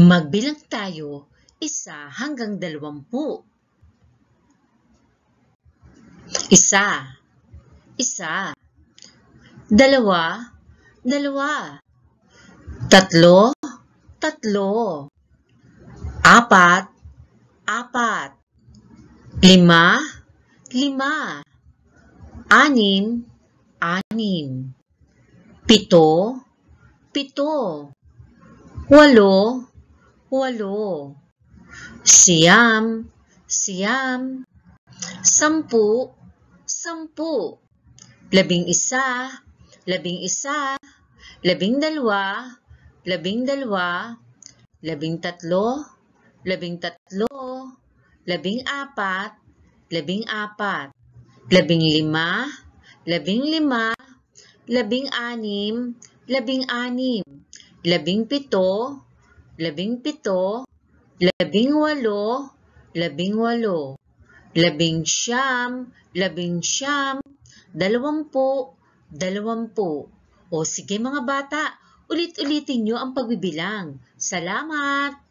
Magbilang tayo isa hanggang dalawampu. Isa, isa, dalawa, dalawa, tatlo, tatlo, apat, apat, lima, lima, anim, anim, pito, pito, walo, Walo. Siyam, siyam. Sampu, sampu. Labing isa, labing isa. Labing dalawa, labing dalawa. Labing tatlo, labing tatlo. Labing apat, labing apat. Labing lima, labing lima. Labing anim, labing anim. Labing pito, labing pito, labing walo, labing walo, labing siyam, labing siyam, dalawampu, dalawampu. O sige mga bata, ulit-ulitin nyo ang pagbibilang. Salamat!